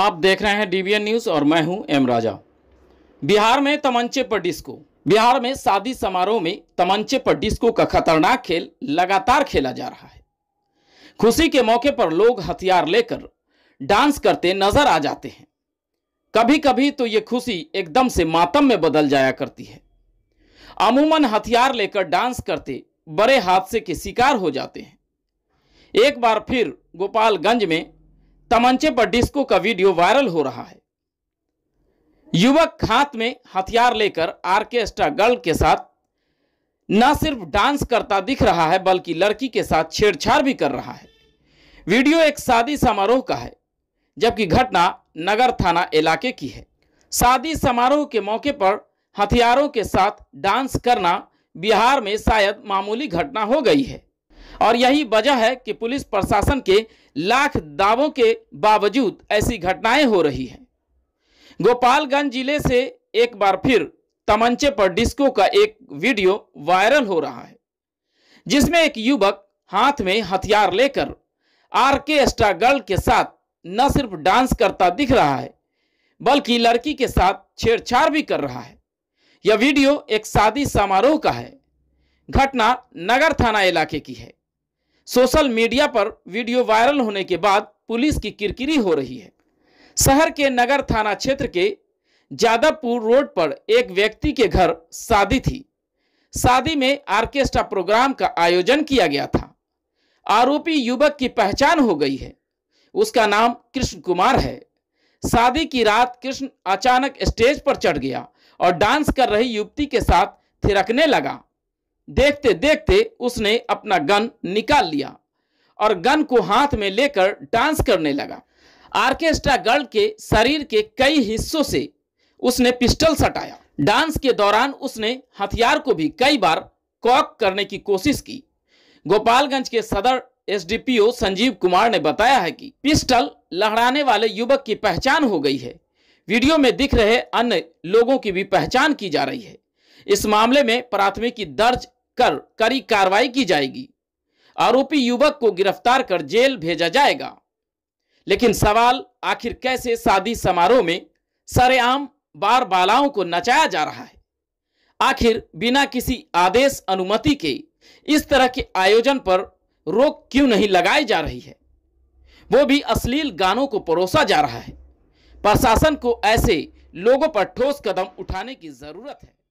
आप देख रहे हैं डीबीएन न्यूज़ और मैं हूं एम राजा बिहार में तमंचे पर डिस्को बिहार में शादी समारोह में तमंचे पर डिस्को का खतरनाक खेल लगातार खेला जा रहा है खुशी के मौके पर लोग हथियार लेकर डांस करते नजर आ जाते हैं कभी कभी तो ये खुशी एकदम से मातम में बदल जाया करती है अमूमन हथियार लेकर डांस करते बड़े हादसे के शिकार हो जाते हैं एक बार फिर गोपालगंज में तमंचे पर डिस्को का वीडियो वायरल हो रहा है युवक हाथ में हथियार लेकर आर्केस्ट्रा गर्ल के साथ न सिर्फ डांस करता दिख रहा है बल्कि लड़की के साथ छेड़छाड़ भी कर रहा है वीडियो एक शादी समारोह का है जबकि घटना नगर थाना इलाके की है शादी समारोह के मौके पर हथियारों के साथ डांस करना बिहार में शायद मामूली घटना हो गई है और यही वजह है कि पुलिस प्रशासन के लाख दावों के बावजूद ऐसी घटनाएं हो रही हैं गोपालगंज जिले से एक बार फिर तमंचे पर डिस्को का एक वीडियो वायरल हो रहा है जिसमें एक युवक हाथ में हथियार लेकर आरके स्टा गर्ल के साथ न सिर्फ डांस करता दिख रहा है बल्कि लड़की के साथ छेड़छाड़ भी कर रहा है यह वीडियो एक शादी समारोह का है घटना नगर थाना इलाके की है सोशल मीडिया पर वीडियो वायरल होने के बाद पुलिस की किरकिरी हो रही है शहर के नगर थाना क्षेत्र के जादवपुर रोड पर एक व्यक्ति के घर शादी थी शादी में आर्केस्ट्रा प्रोग्राम का आयोजन किया गया था आरोपी युवक की पहचान हो गई है उसका नाम कृष्ण कुमार है शादी की रात कृष्ण अचानक स्टेज पर चढ़ गया और डांस कर रही युवती के साथ थिरकने लगा देखते देखते उसने अपना गन निकाल लिया और गन को हाथ में लेकर डांस करने लगा आर्केस्ट्रा गर्ल के शरीर के कई हिस्सों से उसने पिस्टल सटाया डांस के दौरान उसने हथियार को भी कई बार कॉक करने की कोशिश की गोपालगंज के सदर एसडीपीओ संजीव कुमार ने बताया है कि पिस्टल लहराने वाले युवक की पहचान हो गई है वीडियो में दिख रहे अन्य लोगों की भी पहचान की जा रही है इस मामले में प्राथमिकी दर्ज कर कड़ी कार्रवाई की जाएगी आरोपी युवक को गिरफ्तार कर जेल भेजा जाएगा लेकिन सवाल आखिर कैसे शादी समारोह में सरेआम बार बालाओं को नचाया जा रहा है आखिर बिना किसी आदेश अनुमति के इस तरह के आयोजन पर रोक क्यों नहीं लगाई जा रही है वो भी अश्लील गानों को परोसा जा रहा है प्रशासन को ऐसे लोगों पर ठोस कदम उठाने की जरूरत है